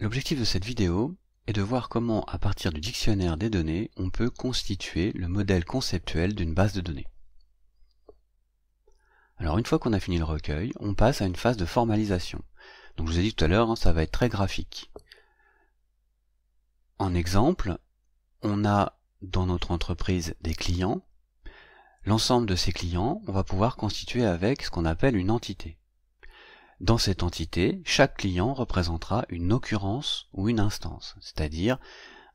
L'objectif de cette vidéo est de voir comment, à partir du dictionnaire des données, on peut constituer le modèle conceptuel d'une base de données. Alors une fois qu'on a fini le recueil, on passe à une phase de formalisation. Donc je vous ai dit tout à l'heure, hein, ça va être très graphique. En exemple, on a dans notre entreprise des clients. L'ensemble de ces clients, on va pouvoir constituer avec ce qu'on appelle une entité. Dans cette entité, chaque client représentera une occurrence ou une instance, c'est-à-dire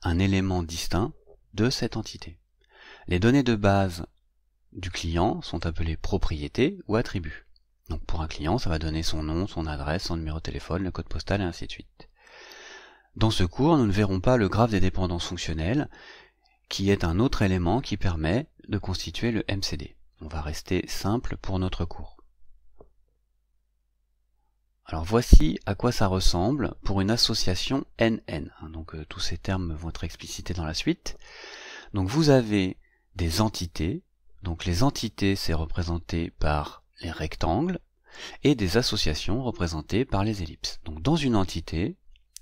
un élément distinct de cette entité. Les données de base du client sont appelées propriétés ou attributs. Donc pour un client, ça va donner son nom, son adresse, son numéro de téléphone, le code postal et ainsi de suite. Dans ce cours, nous ne verrons pas le graphe des dépendances fonctionnelles, qui est un autre élément qui permet de constituer le MCD. On va rester simple pour notre cours. Alors voici à quoi ça ressemble pour une association NN. Hein. Donc euh, tous ces termes vont être explicités dans la suite. Donc vous avez des entités. Donc les entités, c'est représenté par les rectangles et des associations représentées par les ellipses. Donc dans une entité,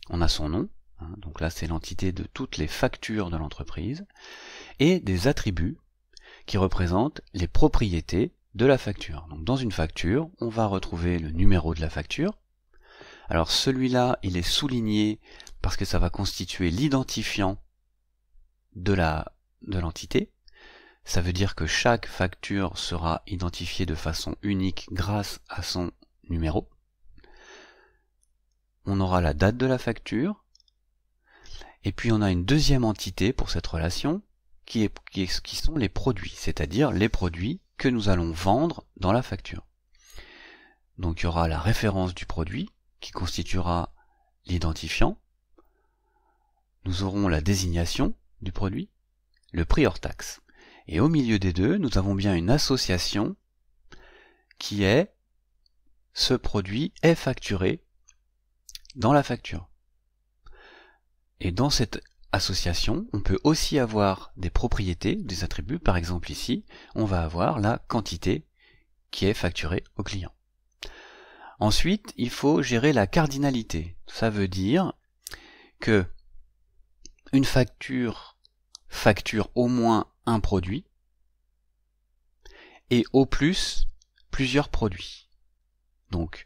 on a son nom. Hein. donc là, c'est l'entité de toutes les factures de l'entreprise et des attributs qui représentent les propriétés de la facture. Donc dans une facture, on va retrouver le numéro de la facture, alors celui-là, il est souligné parce que ça va constituer l'identifiant de la de l'entité. Ça veut dire que chaque facture sera identifiée de façon unique grâce à son numéro. On aura la date de la facture. Et puis on a une deuxième entité pour cette relation qui, est, qui, qui sont les produits, c'est-à-dire les produits que nous allons vendre dans la facture. Donc il y aura la référence du produit, qui constituera l'identifiant. Nous aurons la désignation du produit, le prix hors taxe. Et au milieu des deux, nous avons bien une association qui est ce produit est facturé dans la facture. Et dans cette association, on peut aussi avoir des propriétés, des attributs. Par exemple ici, on va avoir la quantité qui est facturée au client. Ensuite, il faut gérer la cardinalité. Ça veut dire que une facture facture au moins un produit et au plus plusieurs produits. Donc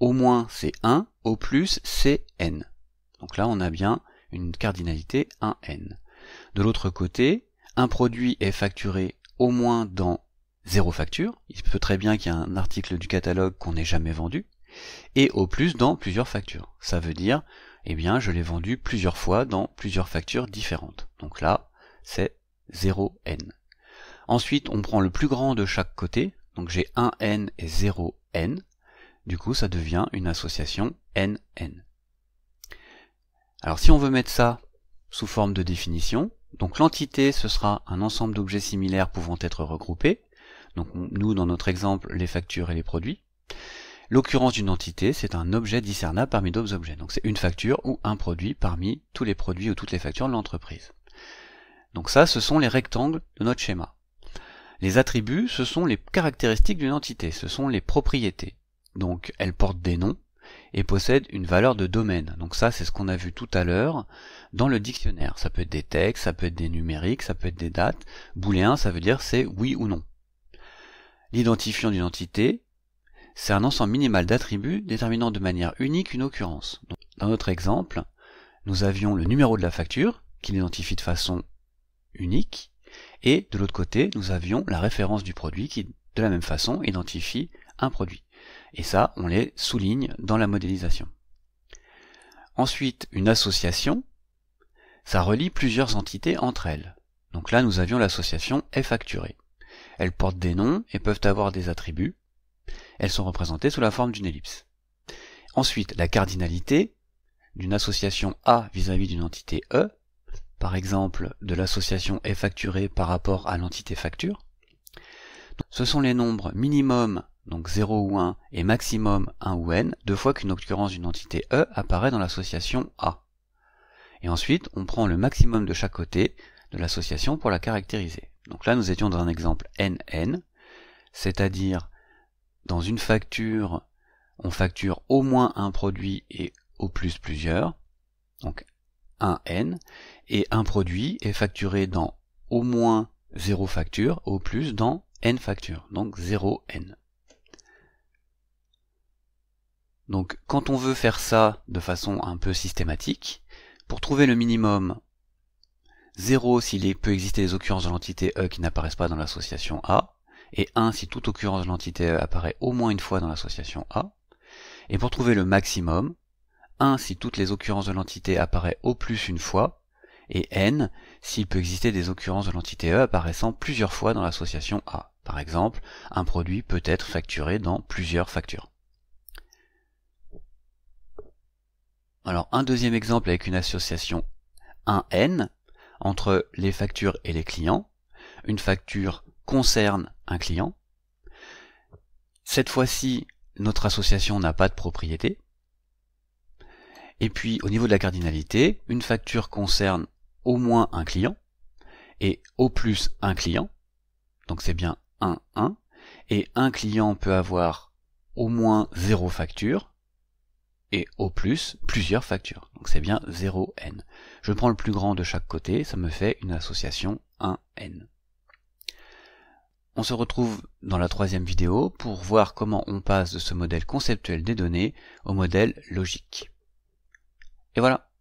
au moins c'est 1, au plus c'est n. Donc là on a bien une cardinalité 1n. De l'autre côté, un produit est facturé au moins dans zéro facture, il peut très bien qu'il y ait un article du catalogue qu'on n'ait jamais vendu, et au plus dans plusieurs factures. Ça veut dire, eh bien, je l'ai vendu plusieurs fois dans plusieurs factures différentes. Donc là, c'est 0n. Ensuite, on prend le plus grand de chaque côté, donc j'ai 1n et 0n. Du coup, ça devient une association nn. Alors si on veut mettre ça sous forme de définition, donc l'entité, ce sera un ensemble d'objets similaires pouvant être regroupés donc nous dans notre exemple les factures et les produits. L'occurrence d'une entité, c'est un objet discernable parmi d'autres objets. Donc c'est une facture ou un produit parmi tous les produits ou toutes les factures de l'entreprise. Donc ça, ce sont les rectangles de notre schéma. Les attributs, ce sont les caractéristiques d'une entité, ce sont les propriétés. Donc elles portent des noms et possèdent une valeur de domaine. Donc ça, c'est ce qu'on a vu tout à l'heure dans le dictionnaire. Ça peut être des textes, ça peut être des numériques, ça peut être des dates. Booléen, ça veut dire c'est oui ou non. L'identifiant d'une entité, c'est un ensemble minimal d'attributs déterminant de manière unique une occurrence. dans notre exemple, nous avions le numéro de la facture, qui l'identifie de façon unique, et de l'autre côté, nous avions la référence du produit qui, de la même façon, identifie un produit. Et ça, on les souligne dans la modélisation. Ensuite, une association, ça relie plusieurs entités entre elles. Donc là, nous avions l'association est facturée. Elles portent des noms et peuvent avoir des attributs. Elles sont représentées sous la forme d'une ellipse. Ensuite, la cardinalité d'une association A vis-à-vis d'une entité E, par exemple de l'association est facturée par rapport à l'entité facture. Ce sont les nombres minimum, donc 0 ou 1, et maximum 1 ou n, deux fois qu'une occurrence d'une entité E apparaît dans l'association A. Et ensuite, on prend le maximum de chaque côté de l'association pour la caractériser. Donc là, nous étions dans un exemple NN, c'est-à-dire dans une facture, on facture au moins un produit et au plus plusieurs, donc 1 N, et un produit est facturé dans au moins 0 facture, au plus dans N factures, donc 0N. Donc quand on veut faire ça de façon un peu systématique, pour trouver le minimum, 0 s'il peut exister des occurrences de l'entité E qui n'apparaissent pas dans l'association A, et 1 si toute occurrence de l'entité E apparaît au moins une fois dans l'association A, et pour trouver le maximum, 1 si toutes les occurrences de l'entité apparaissent au plus une fois, et n s'il peut exister des occurrences de l'entité E apparaissant plusieurs fois dans l'association A. Par exemple, un produit peut être facturé dans plusieurs factures. Alors un deuxième exemple avec une association 1n, entre les factures et les clients. Une facture concerne un client. Cette fois-ci, notre association n'a pas de propriété. Et puis au niveau de la cardinalité, une facture concerne au moins un client et au plus un client. Donc c'est bien 1, 1. Et un client peut avoir au moins zéro facture et au plus plusieurs factures. Donc c'est bien 0n. Je prends le plus grand de chaque côté, ça me fait une association 1n. On se retrouve dans la troisième vidéo pour voir comment on passe de ce modèle conceptuel des données au modèle logique. Et voilà